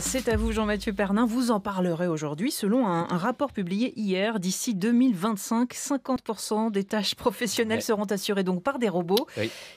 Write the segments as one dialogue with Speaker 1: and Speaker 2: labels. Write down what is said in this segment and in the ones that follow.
Speaker 1: C'est à vous Jean-Mathieu Pernin, vous en parlerez aujourd'hui. Selon un, rapport publié hier, d'ici 2025, 50% des tâches professionnelles seront assurées donc par des robots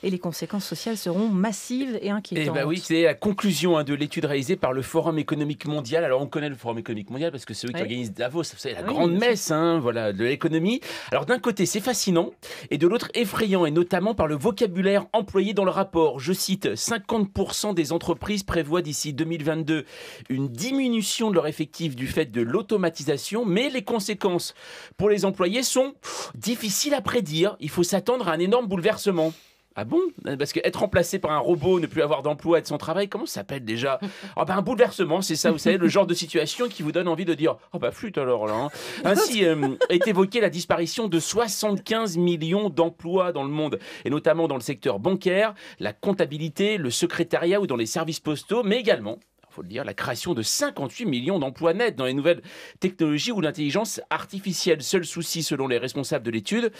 Speaker 1: et les conséquences sociales seront massives et inquiétantes. Eh ben oui, c'est la conclusion hein, de l'étude réalisée par le Forum économique mondial. Alors on connaît le Forum économique mondial parce que c'est eux qui organisent Davos, c'est la grande messe hein, voilà, de l'économie. Alors d'un côté c'est fascinant et de l'autre effrayant et notamment par le vocabulaire employé dans le rapport. Je cite, 50% des entreprises prévoient d'ici 2022 une diminution de leur effectif du fait de l'automatisation, mais les conséquences pour les employés sont difficiles à prédire. Il faut s'attendre à un énorme bouleversement. Ah bon Parce qu'être remplacé par un robot, ne plus avoir d'emploi, de son travail, comment ça s'appelle déjà ah ben, Un bouleversement, c'est ça, vous savez, le genre de situation qui vous donne envie de dire Oh bah flûte alors là. Hein. Ainsi euh, est évoquée la disparition de 75 millions d'emplois dans le monde, et notamment dans le secteur bancaire, la comptabilité, le secrétariat ou dans les services postaux, mais également faut le dire, la création de 58 millions d'emplois nets dans les nouvelles technologies ou l'intelligence artificielle. Seul souci, selon les responsables de l'étude,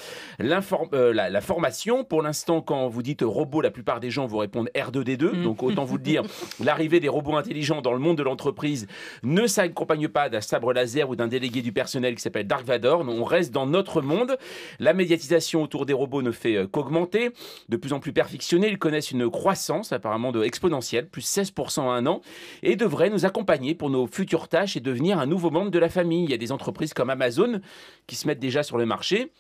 Speaker 1: euh, la, formation. Pour l'instant, quand vous dites robot, la plupart des gens vous répondent R2D2. Mm. Donc autant vous le dire, l'arrivée des robots intelligents dans le monde de l'entreprise ne s'accompagne pas d'un sabre laser ou d'un délégué du personnel qui s'appelle Dark Vador. On reste dans notre monde. La médiatisation autour des robots ne fait euh, qu'augmenter. De plus en plus perfectionnés, ils connaissent une croissance apparemment de exponentielle, plus 16% à un an et devrait nous accompagner pour nos futures tâches et devenir un nouveau membre de la famille. Il y a des entreprises comme Amazon qui se mettent déjà sur le marché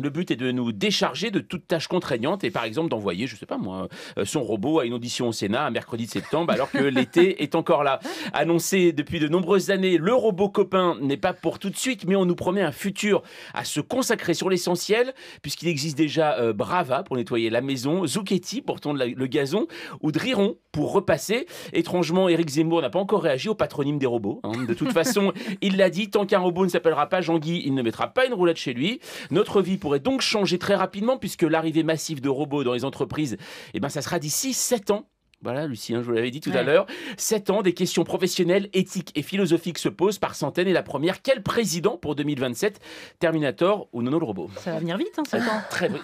Speaker 1: le but est de nous décharger de toute tâche contraignante et par exemple d'envoyer, je sais pas moi, euh, son robot à une audition au Sénat mercredi de septembre alors que l'été est encore là. Annoncé depuis de nombreuses années, le robot copain n'est pas pour tout de suite, mais on nous promet un futur à se consacrer sur l'essentiel puisqu'il existe déjà euh, Brava pour nettoyer la maison, Zucchetti pour tondre le gazon ou Driron pour repasser. Étrangement, Éric Zemmour n'a pas encore réagi au patronyme des robots. Hein. De toute façon, il l'a dit, tant qu'un robot ne s'appellera pas Jean-Guy, il ne mettra pas une roulette chez lui. Notre vie pourrait donc changer très rapidement puisque l'arrivée massive de robots dans les entreprises, et eh ben, ça sera d'ici 7 ans. Voilà, Lucien, hein, je vous l'avais dit tout à l'heure. Sept ans, des questions professionnelles, éthiques et philosophiques se posent par centaines. Et la première, quel président pour 2027 Terminator ou Nono le robot Ça va venir vite, hein, ans. Ah, très ans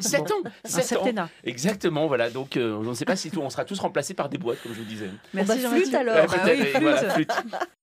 Speaker 1: ans Exactement, voilà. Donc, euh, ne sais pas si tout, on sera tous remplacés par des boîtes, comme je vous disais. Merci, oh, bah, jean flûte, alors.